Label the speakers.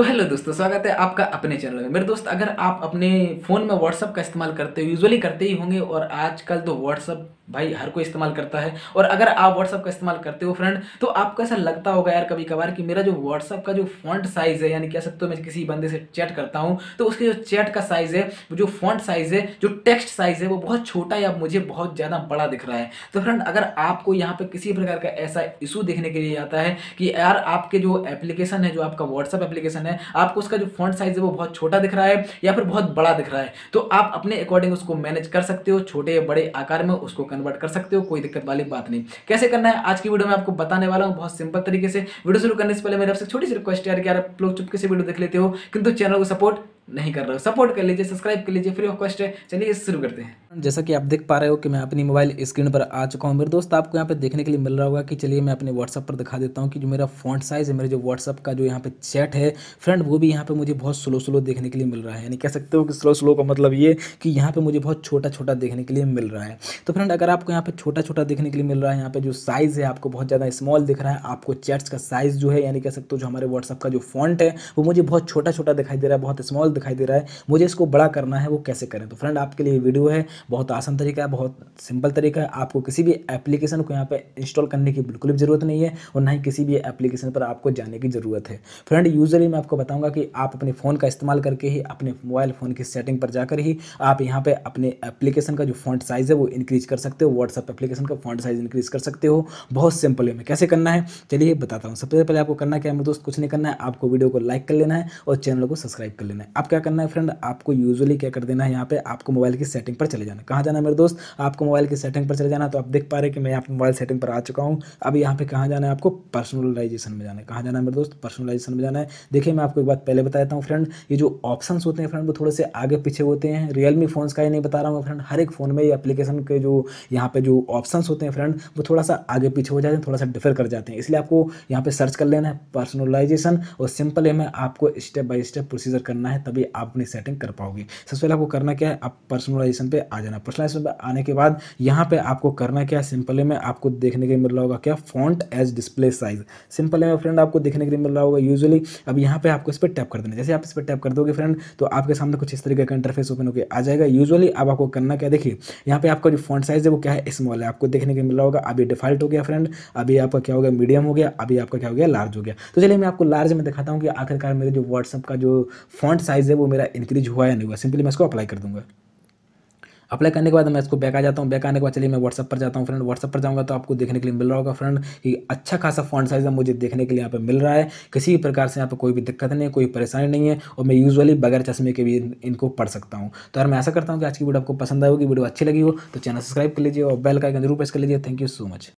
Speaker 1: तो हेलो दोस्तों स्वागत है आपका अपने चैनल में मेरे दोस्त अगर आप अपने फ़ोन में व्हाट्सअप का इस्तेमाल करते हो यूजुअली करते ही होंगे और आजकल तो व्हाट्सअप भाई हर कोई इस्तेमाल करता है और अगर आप व्हाट्सअप का इस्तेमाल करते हो फ्रेंड तो आपको ऐसा लगता होगा यार कभी कभार कि मेरा जो व्हाट्सअप का जो फॉन्ट साइज़ है यानी कह सकते हो मैं किसी बंदे से चैट करता हूँ तो उसके जो चैट का साइज़ है जो फॉन्ट साइज़ है जो टेक्स्ट साइज़ है वो बहुत छोटा या मुझे बहुत ज़्यादा बड़ा दिख रहा है तो फ्रेंड अगर आपको यहाँ पर किसी प्रकार का ऐसा इशू देखने के लिए आता है कि यार आपके जो एप्लीकेशन है जो आपका व्हाट्सअप एप्लीकेशन है है आपको उसका जो फॉन्ट साइज है वो बहुत छोटा दिख रहा है या फिर बहुत बड़ा दिख रहा है तो आप अपने अकॉर्डिंग उसको मैनेज कर सकते हो छोटे या बड़े आकार में उसको कन्वर्ट कर सकते हो कोई दिक्कत वाली बात नहीं कैसे करना है आज की वीडियो में आपको बताने वाला हूँ बहुत सिंपल तरीके से वीडियो शुरू करने से पहले मेरे आपसे छोटी सी रिक्वेस्ट यार आप लोग चुपके से वीडियो देख लेते हो किंतु चैनल को सपोर्ट नहीं कर रहे हो सपोर्ट कर लीजिए सब्सक्राइब कर लीजिए फ्री ऑफ कॉस्ट है चलिए शुरू करते हैं जैसा कि आप देख पा रहे हो कि मैं अपनी मोबाइल स्क्रीन पर आ चुका हूँ मेरे दोस्त आपको यहाँ पे देखने के लिए मिल रहा होगा कि चलिए मैं अपने व्हाट्सअप पर दिखा देता हूँ कि जो मेरा फॉन्ट साइज़ है मेरे जो व्हाट्सअप का जो यहाँ पे चैट है फ्रेंड वो भी यहाँ पे मुझे बहुत स्लो स्लो देखने के लिए मिल रहा है यानी कह सकते हो कि स्लो स्लो का मतलब ये कि यहाँ पर मुझे बहुत छोटा छोटा देखने के लिए मिल रहा है तो फ्रेंड अगर आपको यहाँ पर छोटा छोटा देखने के लिए मिल रहा है यहाँ पर जो साइज़ है आपको बहुत ज़्यादा स्मॉल दिख रहा है आपको चैट्स का साइज़ जो है यानी कह सकते हो जो हमारे व्हाट्सअप का जो फॉन्ट है वो मुझे बहुत छोटा छोटा दिखाई दे रहा है बहुत स्मॉल दिखाई दे रहा है मुझे इसको बड़ा करना है वो कैसे करें तो फ्रेंड आपके लिए वीडियो है बहुत आसान तरीका है बहुत सिंपल तरीका है आपको किसी भी एप्लीकेशन को यहाँ पर इंस्टॉल करने की बिल्कुल भी ज़रूरत नहीं है और ना ही किसी भी एप्लीकेशन पर आपको जाने की ज़रूरत है फ्रेंड यूजली मैं आपको बताऊँगा कि आप अपने फ़ोन का इस्तेमाल करके ही अपने मोबाइल फ़ोन की सेटिंग पर जाकर ही आप यहाँ पर अपने एप्लीकेशन का जो फॉन्ट साइज़ है वो इंक्रीज कर सकते हो व्हाट्सअप एप्लीकेशन का फॉन्ट साइज़ इंक्रीज कर सकते हो बहुत सिंपल है मैं कैसे करना है चलिए बताता हूँ सबसे पहले आपको करना क्या है दोस्त कुछ नहीं करना है आपको वीडियो को लाइक कर लेना है और चैनल को सब्सक्राइब कर लेना है आप क्या करना है फ्रेंड आपको यूजुअली क्या कर देना है यहाँ पे आपको मोबाइल की सेटिंग पर चले जाना कहाँ जाना मेरे दोस्त आपको मोबाइल की सेटिंग पर चले जाना तो आप देख पा रहे कि मैं यहाँ मोबाइल सेटिंग पर आ चुका हूँ अब यहाँ पे कहाँ जाना है आपको पर्सनलाइजेशन में जाना है कहाँ जाना है मेरे दोस्त पर्सनलाइजेशन में जाना है देखिए मैं आपको एक बात पहले बताता हूँ फ्रेंड ये जो ऑप्शन होते हैं फ्रेंड वो थोड़े से आगे पीछे होते हैं रियलमी फ़ोन का ही नहीं बता रहा हूँ फ्रेंड हर एक फ़ोन में ये एप्लीकेशन के जो यहाँ पे जो ऑप्शन होते हैं फ्रेंड वो थोड़ा सा आगे पीछे हो जाते हैं थोड़ा सा डिफर कर जाते हैं इसलिए आपको यहाँ पे सर्च कर लेना है पर्सनलाइजेशन और सिंपल है मैं आपको स्टेप बाय स्टेप प्रोसीजर करना है तभी भी आप अपनी सेटिंग कर पाओगे सबसे पहले आपको करना क्या है आप पर्सनलाइजेशन पे आ जाना पर्सनलाइजेशन पे आने के बाद यहाँ पे आपको करना क्या है सिंपली में आपको देखने के लिए मिल रहा होगा क्या font as display size simple में फ्रेंड आपको देखने के लिए मिल रहा होगा यूजली अब यहाँ पर आपको इस पर टैप कर देना जैसे आप इस पर टैप कर दोगे फ्रेंड तो आपके सामने कुछ इस तरीके का इंटरफेस ओपन होकर आ जाएगा यूजली अब आपको करना क्या देखिए यहाँ पे आपका जो फॉन्ट साइज है वो क्या है स्मॉल है आपको देखने के मिल रहा होगा अभी डिफॉल्ट हो गया फ्रेंड अभी आपका क्या हो गया मीडियम हो गया अभी आपका क्या हो गया लार्ज हो गया तो चलिए मैं आपको लार्ज में दिखाता हूँ कि आखिरकार मेरे जो व्हाट्सअप का जो फॉन्ट साइज साइज है वो मेरा इंक्रीज हुआ या नहीं हुआ सिंपली मैं इसको अप्लाई कर दूंगा अप्लाई करने के बाद मैं इसको बैक आ जाता हूँ बैक आने के बाद चलिए मैं व्हाट्सअप पर जाता हूँ फ्रेंड व्हाट्सअप पर जाऊँगा तो आपको देखने के लिए मिल रहा होगा फ्रेंड कि अच्छा खासा फॉन्ट साइज है मुझे देखने के लिए यहाँ पर मिल रहा है किसी भी प्रकार से यहाँ पे कोई भी दिक्कत नहीं है कोई परेशानी नहीं है और मैं यूजली बगैर चश्मे के भी इनको पढ़ सकता हूँ तो यार मैं ऐसा करता हूँ कि आज की वीडियो आपको पसंद आएगी वीडियो अच्छी लगी हो तो चैनल सब्सक्राइब कर लीजिए और बेल का एक जरूर प्रेस कर लीजिए थैंक यू सो मच